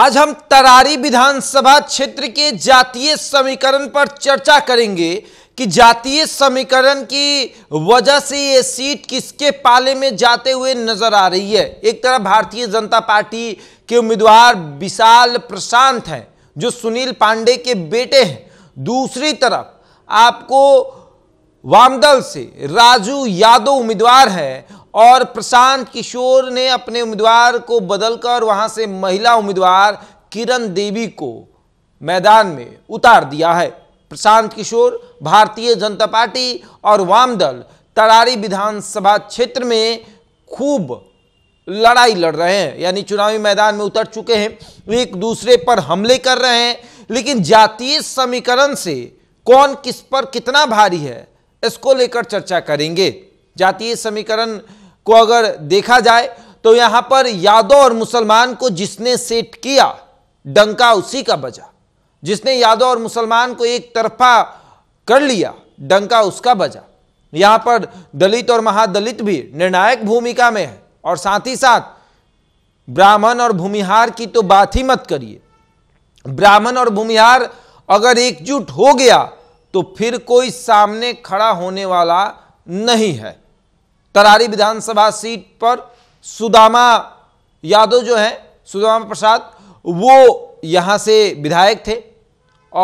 आज हम तरारी विधानसभा क्षेत्र के जातीय समीकरण पर चर्चा करेंगे कि जातीय समीकरण की वजह से ये सीट किसके पाले में जाते हुए नजर आ रही है एक तरफ भारतीय जनता पार्टी के उम्मीदवार विशाल प्रशांत हैं जो सुनील पांडे के बेटे हैं दूसरी तरफ आपको वामदल से राजू यादव उम्मीदवार हैं और प्रशांत किशोर ने अपने उम्मीदवार को बदलकर वहां से महिला उम्मीदवार किरण देवी को मैदान में उतार दिया है प्रशांत किशोर भारतीय जनता पार्टी और वामदल तरारी विधानसभा क्षेत्र में खूब लड़ाई लड़ रहे हैं यानी चुनावी मैदान में उतर चुके हैं एक दूसरे पर हमले कर रहे हैं लेकिन जातीय समीकरण से कौन किस पर कितना भारी है इसको लेकर चर्चा करेंगे जातीय समीकरण को अगर देखा जाए तो यहां पर यादव और मुसलमान को जिसने सेट किया डंका उसी का बजा जिसने यादव और मुसलमान को एक तरफा कर लिया डंका उसका बजा यहां पर दलित और महादलित भी निर्णायक भूमिका में है और साथ ही साथ ब्राह्मण और भूमिहार की तो बात ही मत करिए ब्राह्मण और भूमिहार अगर एकजुट हो गया तो फिर कोई सामने खड़ा होने वाला नहीं है तरारी विधानसभा सीट पर सुदामा यादव जो हैं सुदामा प्रसाद वो यहाँ से विधायक थे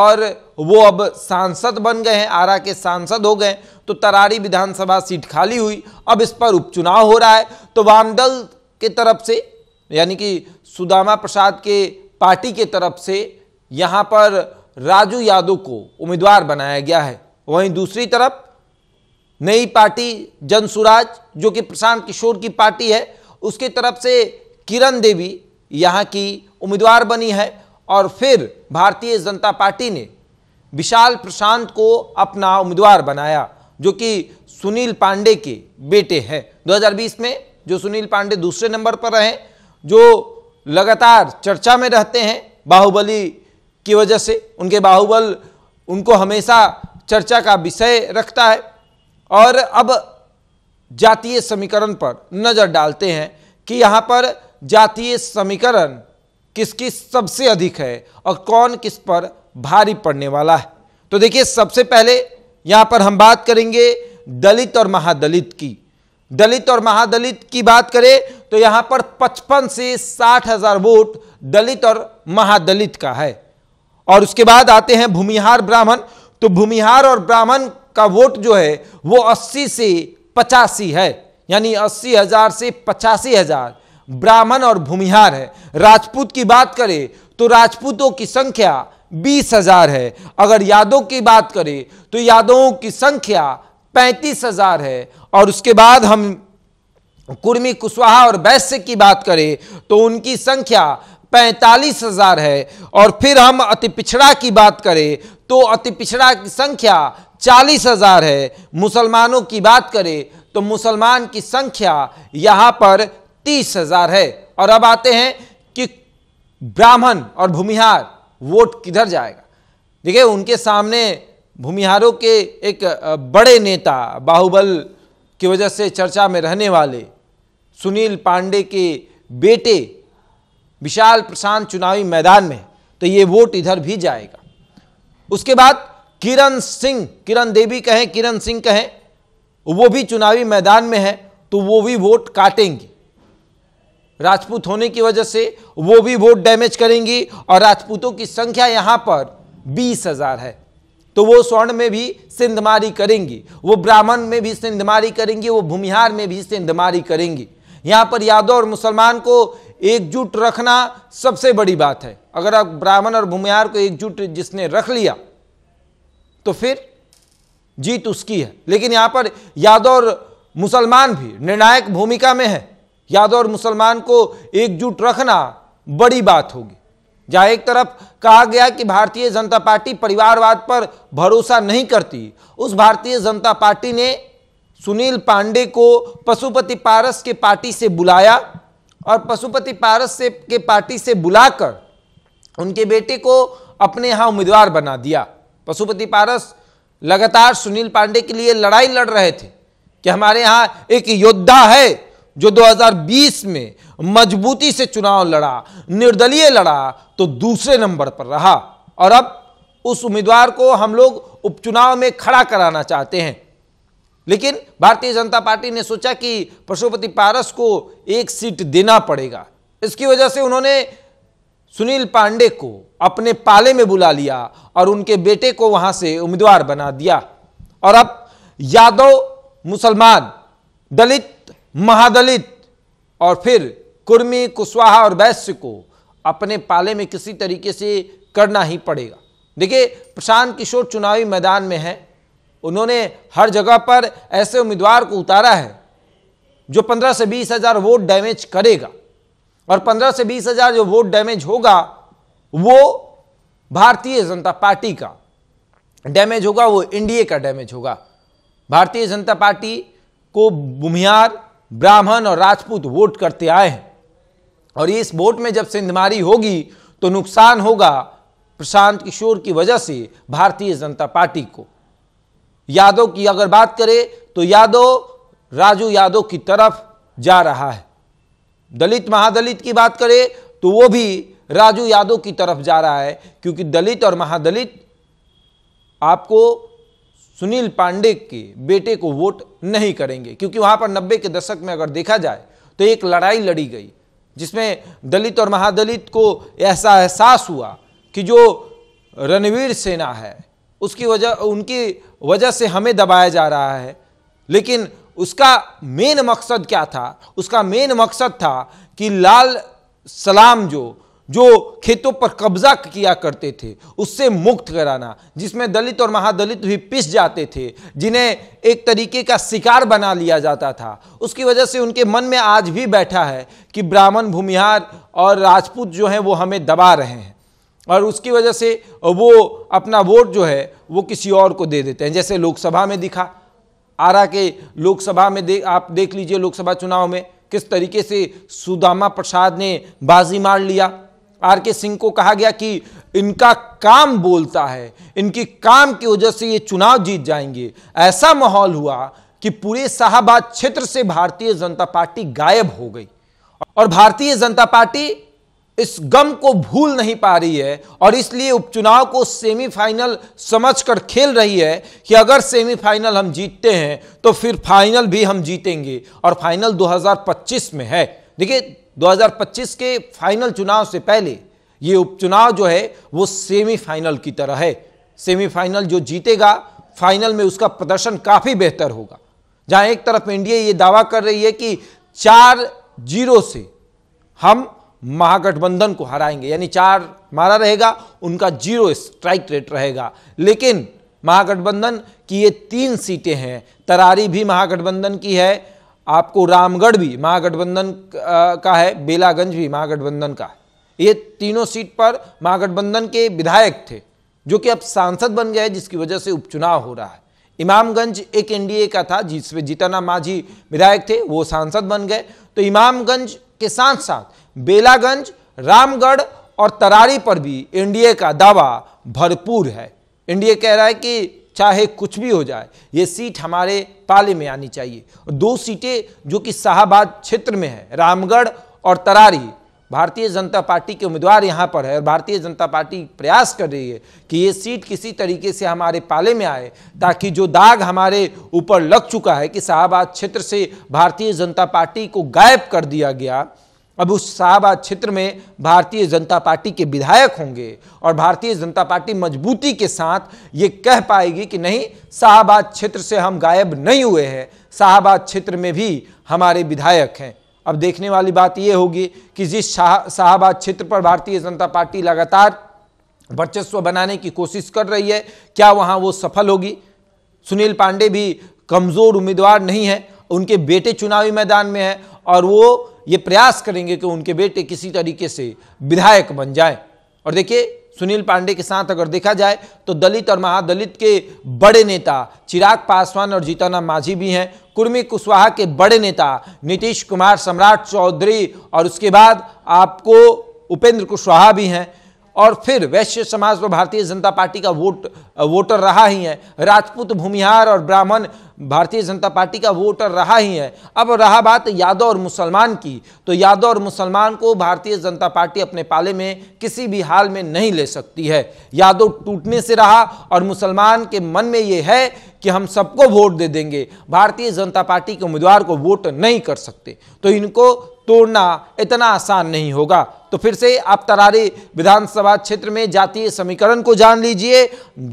और वो अब सांसद बन गए हैं आरा के सांसद हो गए तो तरारी विधानसभा सीट खाली हुई अब इस पर उपचुनाव हो रहा है तो वामदल के तरफ से यानी कि सुदामा प्रसाद के पार्टी के तरफ से यहाँ पर राजू यादव को उम्मीदवार बनाया गया है वहीं दूसरी तरफ नई पार्टी जनसुराज जो कि प्रशांत किशोर की पार्टी है उसकी तरफ से किरण देवी यहाँ की उम्मीदवार बनी है और फिर भारतीय जनता पार्टी ने विशाल प्रशांत को अपना उम्मीदवार बनाया जो कि सुनील पांडे के बेटे हैं 2020 में जो सुनील पांडे दूसरे नंबर पर रहे जो लगातार चर्चा में रहते हैं बाहुबली की वजह से उनके बाहुबल उनको हमेशा चर्चा का विषय रखता है और अब जातीय समीकरण पर नज़र डालते हैं कि यहाँ पर जातीय समीकरण किसकी सबसे अधिक है और कौन किस पर भारी पड़ने वाला है तो देखिए सबसे पहले यहाँ पर हम बात करेंगे दलित और महादलित की दलित और महादलित की बात करें तो यहाँ पर 55 से साठ हजार वोट दलित और महादलित का है और उसके बाद आते हैं भूमिहार ब्राह्मण तो भूमिहार और ब्राह्मण का वोट जो है वो 80 से पचासी है यानी अस्सी हजार से पचासी हजार ब्राह्मण और भूमिहार है राजपूत की बात करें तो राजपूतों की संख्या बीस हजार है अगर यादों की बात करें तो यादवों की संख्या पैंतीस हजार है और उसके बाद हम कुर्मी कुशवाहा और वैश्य की बात करें तो उनकी संख्या पैंतालीस हजार है और फिर हम अति पिछड़ा की बात करें तो अति पिछड़ा की संख्या चालीस हजार है मुसलमानों की बात करें तो मुसलमान की संख्या यहाँ पर तीस हजार है और अब आते हैं कि ब्राह्मण और भूमिहार वोट किधर जाएगा देखिए उनके सामने भूमिहारों के एक बड़े नेता बाहुबल की वजह से चर्चा में रहने वाले सुनील पांडे के बेटे विशाल प्रशांत चुनावी मैदान में तो ये वोट इधर भी जाएगा उसके बाद किरण सिंह किरण देवी कहें किरण सिंह कहें वो भी चुनावी मैदान में है तो वो भी वोट काटेंगी राजपूत होने की वजह से वो भी वोट डैमेज करेंगी और राजपूतों की संख्या यहां पर बीस हजार है तो वो स्वर्ण में भी सिंधमारी करेंगी वो ब्राह्मण में भी सिंधमारी करेंगी वो भूमिहार में भी सिंधमारी करेंगी यहां पर यादव और मुसलमान को एकजुट रखना सबसे बड़ी बात है अगर आप ब्राह्मण और भूमिहार को एकजुट जिसने रख लिया तो फिर जीत उसकी है लेकिन यहां पर यादव और मुसलमान भी निर्णायक भूमिका में है यादव और मुसलमान को एकजुट रखना बड़ी बात होगी जहां एक तरफ कहा गया कि भारतीय जनता पार्टी परिवारवाद पर भरोसा नहीं करती उस भारतीय जनता पार्टी ने सुनील पांडे को पशुपति पारस के पार्टी से बुलाया और पशुपति पारस से के पार्टी से बुलाकर उनके बेटे को अपने यहाँ उम्मीदवार बना दिया पशुपति पारस लगातार सुनील पांडे के लिए लड़ाई लड़ रहे थे कि हमारे यहाँ एक योद्धा है जो 2020 में मजबूती से चुनाव लड़ा निर्दलीय लड़ा तो दूसरे नंबर पर रहा और अब उस उम्मीदवार को हम लोग उपचुनाव में खड़ा कराना चाहते हैं लेकिन भारतीय जनता पार्टी ने सोचा कि पशुपति पारस को एक सीट देना पड़ेगा इसकी वजह से उन्होंने सुनील पांडे को अपने पाले में बुला लिया और उनके बेटे को वहां से उम्मीदवार बना दिया और अब यादव मुसलमान दलित महादलित और फिर कुर्मी कुशवाहा और वैश्य को अपने पाले में किसी तरीके से करना ही पड़ेगा देखिए प्रशांत किशोर चुनावी मैदान में हैं उन्होंने हर जगह पर ऐसे उम्मीदवार को उतारा है जो पंद्रह से बीस हज़ार वोट डैमेज करेगा और पंद्रह से बीस हज़ार जो वोट डैमेज होगा वो भारतीय जनता पार्टी का डैमेज होगा वो एनडीए का डैमेज होगा भारतीय जनता पार्टी को बुमियार ब्राह्मण और राजपूत वोट करते आए हैं और इस वोट में जब सिंधमारी होगी तो नुकसान होगा प्रशांत किशोर की वजह से भारतीय जनता पार्टी को यादव की अगर बात करें तो यादव राजू यादव की तरफ जा रहा है दलित महादलित की बात करें तो वो भी राजू यादव की तरफ जा रहा है क्योंकि दलित और महादलित आपको सुनील पांडे के बेटे को वोट नहीं करेंगे क्योंकि वहाँ पर नब्बे के दशक में अगर देखा जाए तो एक लड़ाई लड़ी गई जिसमें दलित और महादलित को ऐसा एहसास हुआ कि जो रणवीर सेना है उसकी वजह उनकी वजह से हमें दबाया जा रहा है लेकिन उसका मेन मकसद क्या था उसका मेन मकसद था कि लाल सलाम जो जो खेतों पर कब्जा किया करते थे उससे मुक्त कराना जिसमें दलित और महादलित भी पिस जाते थे जिन्हें एक तरीके का शिकार बना लिया जाता था उसकी वजह से उनके मन में आज भी बैठा है कि ब्राह्मण भूमिहार और राजपूत जो हैं वो हमें दबा रहे हैं और उसकी वजह से वो अपना वोट जो है वो किसी और को दे देते हैं जैसे लोकसभा में दिखा आरा के लोकसभा में दे आप देख लीजिए लोकसभा चुनाव में किस तरीके से सुदामा प्रसाद ने बाजी मार लिया आर के सिंह को कहा गया कि इनका काम बोलता है इनकी काम की वजह से ये चुनाव जीत जाएंगे ऐसा माहौल हुआ कि पूरे शाहबाद क्षेत्र से भारतीय जनता पार्टी गायब हो गई और भारतीय जनता पार्टी इस गम को भूल नहीं पा रही है और इसलिए उपचुनाव को सेमीफाइनल समझकर खेल रही है कि अगर सेमीफाइनल हम जीतते हैं तो फिर फाइनल भी हम जीतेंगे और फाइनल 2025 में है देखिए 2025 के फाइनल चुनाव से पहले ये उपचुनाव जो है वो सेमीफाइनल की तरह है सेमीफाइनल जो जीतेगा फाइनल में उसका प्रदर्शन काफ़ी बेहतर होगा जहां एक तरफ इंडिया ये दावा कर रही है कि चार जीरो से हम महागठबंधन को हराएंगे यानी चार मारा रहेगा उनका जीरो स्ट्राइक रेट रहेगा लेकिन महागठबंधन की ये तीन सीटें हैं तरारी भी महागठबंधन की है आपको रामगढ़ भी महागठबंधन का है बेलागंज भी महागठबंधन का है ये तीनों सीट पर महागठबंधन के विधायक थे जो कि अब सांसद बन गए जिसकी वजह से उपचुनाव हो रहा है इमामगंज एक एनडीए का था जिसमें जीताना मांझी विधायक थे वो सांसद बन गए तो इमामगंज के साथ साथ बेलागंज रामगढ़ और तरारी पर भी एनडीए का दावा भरपूर है एनडीए कह रहा है कि चाहे कुछ भी हो जाए ये सीट हमारे पाले में आनी चाहिए और दो सीटें जो कि शाहबाद क्षेत्र में है रामगढ़ और तरारी भारतीय जनता पार्टी के उम्मीदवार यहाँ पर है और भारतीय जनता पार्टी प्रयास कर रही है कि ये सीट किसी तरीके से हमारे पाले में आए ताकि जो दाग हमारे ऊपर लग चुका है कि शाहबाद क्षेत्र से भारतीय जनता पार्टी को गायब कर दिया गया अब उस शाहबाद क्षेत्र में भारतीय जनता पार्टी के विधायक होंगे और भारतीय जनता पार्टी मजबूती के साथ ये कह पाएगी कि नहीं शाहबाद क्षेत्र से हम गायब नहीं हुए हैं शाहबाद क्षेत्र में भी हमारे विधायक हैं अब देखने वाली बात ये होगी कि जिस शाह शाहबाद क्षेत्र पर भारतीय जनता पार्टी लगातार वर्चस्व बनाने की कोशिश कर रही है क्या वहाँ वो सफल होगी सुनील पांडे भी कमज़ोर उम्मीदवार नहीं है उनके बेटे चुनावी मैदान में हैं और वो ये प्रयास करेंगे कि उनके बेटे किसी तरीके से विधायक बन जाए और देखिए सुनील पांडे के साथ अगर देखा जाए तो दलित और महादलित के बड़े नेता चिराग पासवान और जीताना मांझी भी हैं कुर्मी कुशवाहा के बड़े नेता नीतीश कुमार सम्राट चौधरी और उसके बाद आपको उपेंद्र कुशवाहा भी हैं और फिर वैश्य समाज पर भारतीय जनता पार्टी का वोट वोटर रहा ही है राजपूत भूमिहार और ब्राह्मण भारतीय जनता पार्टी का वोटर रहा ही है अब रहा बात यादव और मुसलमान की तो यादव और मुसलमान को भारतीय जनता पार्टी अपने पाले में किसी भी हाल में नहीं ले सकती है यादव टूटने से रहा और मुसलमान के मन में ये है कि हम सबको वोट दे देंगे भारतीय जनता पार्टी के उम्मीदवार को वोट नहीं कर सकते तो इनको तोड़ना इतना आसान नहीं होगा तो फिर से आप तरारी विधानसभा क्षेत्र में जातीय समीकरण को जान लीजिए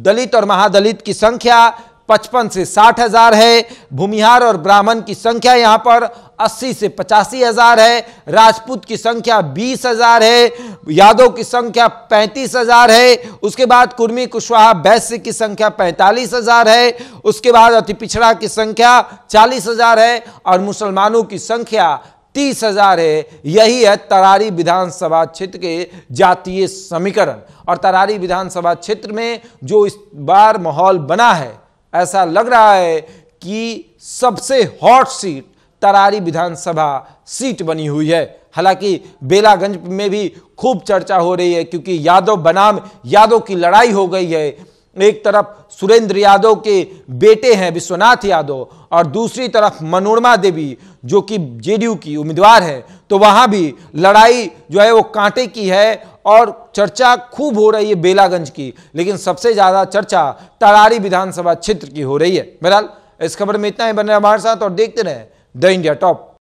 दलित और महादलित की संख्या पचपन से साठ हजार है भूमिहार और ब्राह्मण की संख्या यहाँ पर अस्सी से पचासी हजार है राजपूत की संख्या बीस हजार है यादव की संख्या पैंतीस हजार है उसके बाद कुर्मी कुशवाहा वैश्य की संख्या पैंतालीस हजार है उसके बाद अति पिछड़ा की संख्या चालीस हजार है और मुसलमानों की संख्या तीस हजार है यही है तरारी विधानसभा क्षेत्र के जातीय समीकरण और तरारी विधानसभा क्षेत्र में जो इस बार माहौल बना है ऐसा लग रहा है कि सबसे हॉट सीट तरारी विधानसभा सीट बनी हुई है हालांकि बेलागंज में भी खूब चर्चा हो रही है क्योंकि यादव बनाम यादव की लड़ाई हो गई है एक तरफ सुरेंद्र यादव के बेटे हैं विश्वनाथ यादव और दूसरी तरफ मनोरमा देवी जो कि जेडीयू की उम्मीदवार है तो वहाँ भी लड़ाई जो है वो कांटे की है और चर्चा खूब हो रही है बेलागंज की लेकिन सबसे ज़्यादा चर्चा तरारी विधानसभा क्षेत्र की हो रही है बहरहाल इस खबर में इतना ही बने हमारे साथ और देखते रहे द इंडिया टॉप